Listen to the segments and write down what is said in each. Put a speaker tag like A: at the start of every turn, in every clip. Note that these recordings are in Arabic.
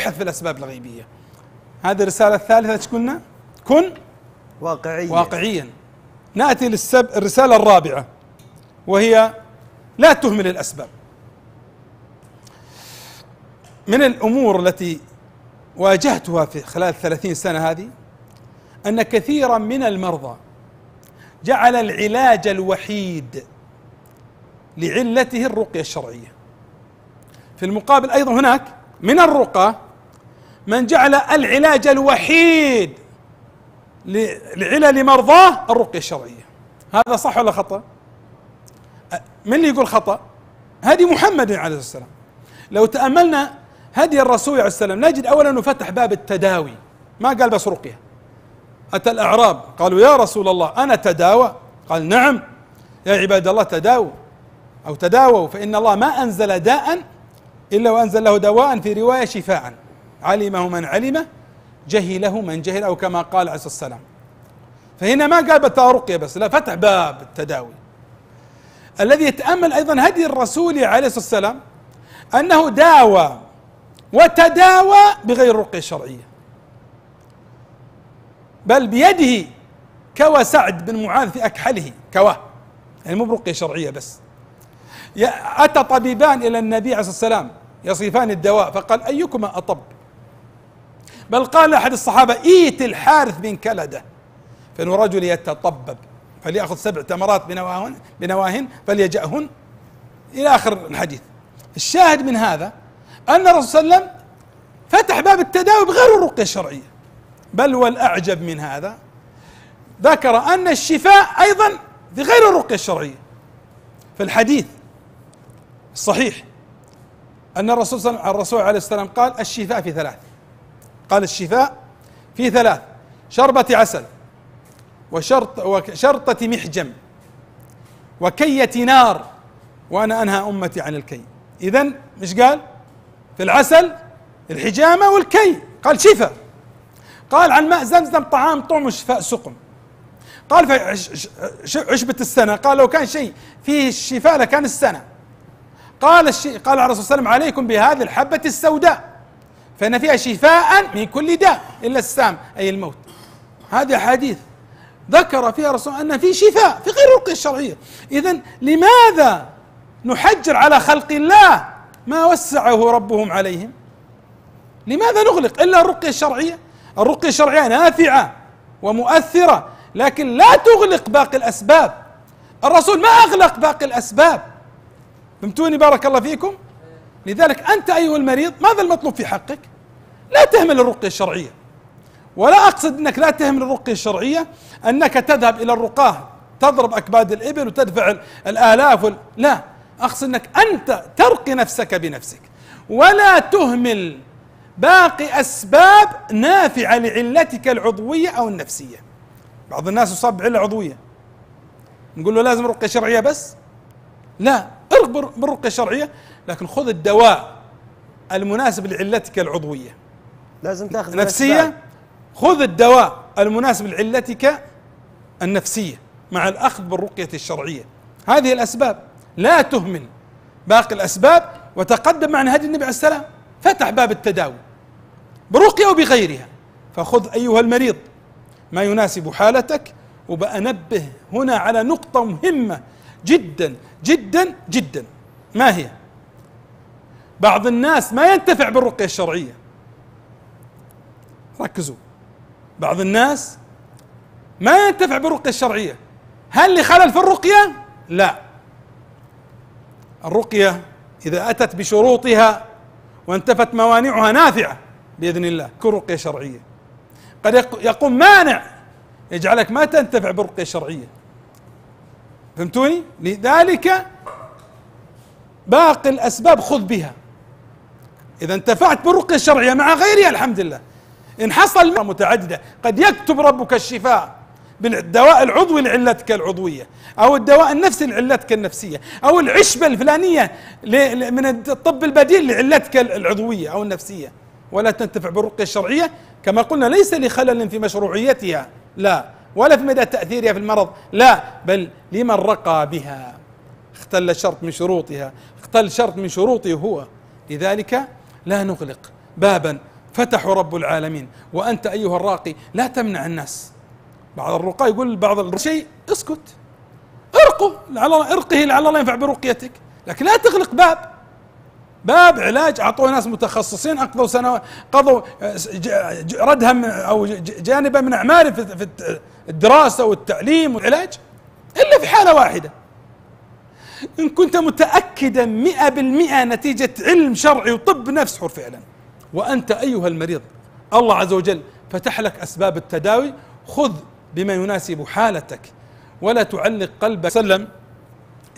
A: ابحث في الأسباب الغيبية هذه الرسالة الثالثة ايش قلنا؟ كن واقعيا واقعيا نأتي للسب الرسالة الرابعة وهي لا تهمل الأسباب من الأمور التي واجهتها في خلال الثلاثين سنة هذه أن كثيرا من المرضى جعل العلاج الوحيد لعلته الرقية الشرعية في المقابل أيضا هناك من الرقى من جعل العلاج الوحيد لعلل مرضاه الرقية الشرعية هذا صح ولا خطأ من اللي يقول خطأ هدي محمد عليه الصلاة والسلام لو تأملنا هدي الرسول عليه الصلاة والسلام نجد أولا أنه فتح باب التداوي ما قال بس رقية أتى الأعراب قالوا يا رسول الله أنا تداوى قال نعم يا عباد الله تداووا أو تداووا فإن الله ما أنزل داء إلا وأنزل له دواء في رواية شفاء علمه من علمه جهله من جهل أو كما قال عليه الصلاة والسلام فهنا ما قال بالتارقيه رقية بس لا فتح باب التداوي الذي يتأمل أيضا هدي الرسول عليه الصلاة والسلام أنه داوى وتداوى بغير رقية شرعية بل بيده كوى سعد بن معاذ في أكحله كواه يعني مو برقية شرعية بس أتى طبيبان إلى النبي عليه الصلاة والسلام يصفان الدواء فقال أيكما أطب بل قال أحد الصحابة إيت الحارث من كلدة فإنه رجل يتطبب فليأخذ سبع تمرات بنواهن, بنواهن فليجأهن إلى آخر الحديث الشاهد من هذا أن الرسول صلى الله عليه وسلم فتح باب التداوي بغير الرقية الشرعية بل والأعجب من هذا ذكر أن الشفاء أيضا بغير الرقية الشرعية في الحديث الصحيح أن الرسول صلى الله عليه وسلم قال الشفاء في ثلاث قال الشفاء في ثلاث شربة عسل وشرط وشرطة محجم وكية نار وأنا أنهى أمتي عن الكي إذا مش قال في العسل الحجامة والكي قال شفاء قال عن ماء زمزم طعام طعم شفاء سقم قال في عشبة السنة قال لو كان شيء فيه الشفاء لكان السنة قال الشيء قال على الرسول صلى الله عليه وسلم عليكم بهذه الحبة السوداء فإن فيها شفاء من كل داء إلا السام أي الموت هذه حديث ذكر فيها رسول أن في شفاء في غير الرقية الشرعية إذا لماذا نحجر على خلق الله ما وسعه ربهم عليهم لماذا نغلق إلا الرقية الشرعية الرقية الشرعية نافعة ومؤثرة لكن لا تغلق باقي الأسباب الرسول ما أغلق باقي الأسباب فهمتوني بارك الله فيكم لذلك أنت أيها المريض ماذا المطلوب في حقك؟ لا تهمل الرقية الشرعية ولا أقصد أنك لا تهمل الرقية الشرعية أنك تذهب إلى الرقاة تضرب أكباد الإبل وتدفع الآلاف وال... لا أقصد أنك أنت ترقي نفسك بنفسك ولا تهمل باقي أسباب نافعة لعلتك العضوية أو النفسية بعض الناس يصاب بعلة عضوية نقول له لازم رقية شرعية بس لا ارق بالرقية الشرعية لكن خذ الدواء المناسب لعلتك العضويه لازم تاخذ نفسيه خذ الدواء المناسب لعلتك النفسيه مع الاخذ بالرقيه الشرعيه هذه الاسباب لا تهمل باقي الاسباب وتقدم مع نهج النبي عليه السلام فتح باب التداوي برقيه وبغيرها فخذ ايها المريض ما يناسب حالتك وبأنبه هنا على نقطة مهمة جدا جدا جدا ما هي؟ بعض الناس ما ينتفع بالرقية الشرعية ركزوا بعض الناس ما ينتفع بالرقية الشرعية هل لخلل في الرقية؟ لا الرقية إذا أتت بشروطها وانتفت موانعها نافعة بإذن الله كرقية شرعية قد يقوم مانع يجعلك ما تنتفع بالرقية الشرعية فهمتوني؟ لذلك باقي الأسباب خذ بها إذا انتفعت بالرقية الشرعية مع غيرها الحمد لله إن حصل متعددة قد يكتب ربك الشفاء بالدواء العضوي لعلتك العضوية أو الدواء النفسي لعلتك النفسية أو العشبة الفلانية من الطب البديل لعلتك العضوية أو النفسية ولا تنتفع بالرقية الشرعية كما قلنا ليس لخلل في مشروعيتها لا ولا في مدى تأثيرها في المرض لا بل لمن رقى بها اختل شرط من شروطها اختل شرط من شروطه هو لذلك لا نغلق بابا فتح رب العالمين وأنت أيها الراقي لا تمنع الناس بعض الرقاة يقول بعض شيء اسكت ارقه لعل الله ارقه لعل الله ينفع برقيتك لكن لا تغلق باب باب علاج اعطوه ناس متخصصين اقضوا سنوات قضوا ردها او جانبا من اعماله في الدراسه والتعليم والعلاج الا في حاله واحده إن كنت متأكدا مئة بالمئة نتيجة علم شرعي وطب نفس حر فعلا وأنت أيها المريض الله عز وجل فتح لك أسباب التداوي خذ بما يناسب حالتك ولا تعلق قلبك سلم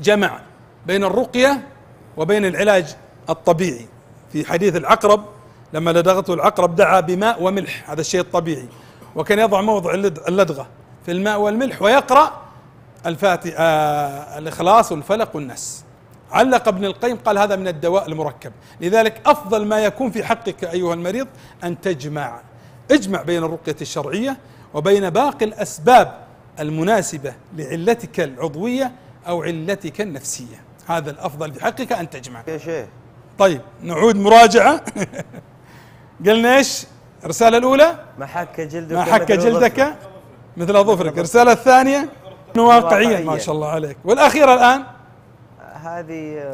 A: جمع بين الرقية وبين العلاج الطبيعي في حديث العقرب لما لدغته العقرب دعا بماء وملح هذا الشيء الطبيعي وكان يضع موضع اللدغة في الماء والملح ويقرأ الفاتحة آه الإخلاص والفلق والنس علق ابن القيم قال هذا من الدواء المركب لذلك أفضل ما يكون في حقك أيها المريض أن تجمع اجمع بين الرقية الشرعية وبين باقي الأسباب المناسبة لعلتك العضوية أو علتك النفسية هذا الأفضل في حقك أن تجمع يا شيخ طيب نعود مراجعة قلنا ايش الرسالة الأولى ما حك جلدك ما حك جلدك مثل ظفرك الرسالة الثانية
B: واقعيا, واقعياً ما شاء الله عليك والأخيرة
A: الآن هذه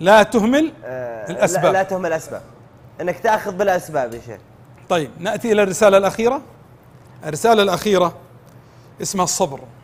A: لا تهمل آه الأسباب لا, لا تهمل الأسباب أنك تأخذ بالأسباب يا شيخ طيب نأتي إلى الرسالة الأخيرة الرسالة الأخيرة اسمها الصبر